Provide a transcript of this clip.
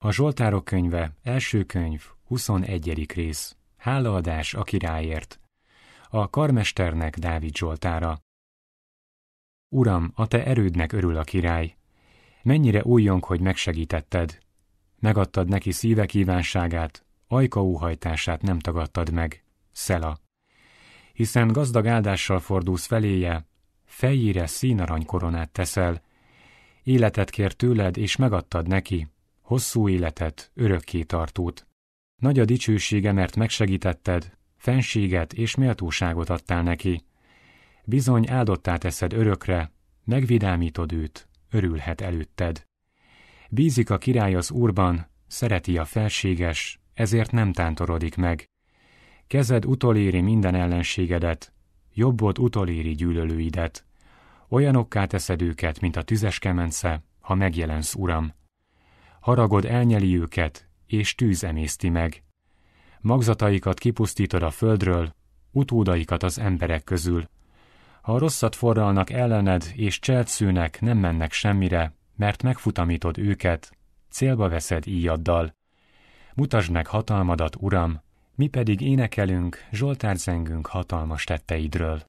A Zsoltárok könyve, első könyv, 21. rész. Hálaadás a királyért. A karmesternek Dávid Zsoltára. Uram, a te erődnek örül a király. Mennyire újjonk, hogy megsegítetted. Megadtad neki szíve kívánságát, ajka óhajtását nem tagadtad meg. Szela. Hiszen gazdag áldással fordulsz feléje, fejére színarany koronát teszel. Életet kér tőled, és megadtad neki, hosszú életet, örökké tartót. Nagy a dicsősége, mert megsegítetted, fenséget és méltóságot adtál neki. Bizony áldottá teszed örökre, megvidámítod őt, örülhet előtted. Bízik a király az úrban, szereti a felséges, ezért nem tántorodik meg. Kezed utoléri minden ellenségedet, jobbod utoléri gyűlölőidet. Olyanokká teszed őket, mint a tüzes kemence, ha megjelensz, Uram haragod elnyeli őket, és tűz emészti meg. Magzataikat kipusztítod a földről, utódaikat az emberek közül. Ha rosszat forralnak ellened és cseltszűnek, nem mennek semmire, mert megfutamítod őket, célba veszed íjaddal. Mutasd meg hatalmadat, Uram, mi pedig énekelünk, Zsoltárzengünk hatalmas tetteidről.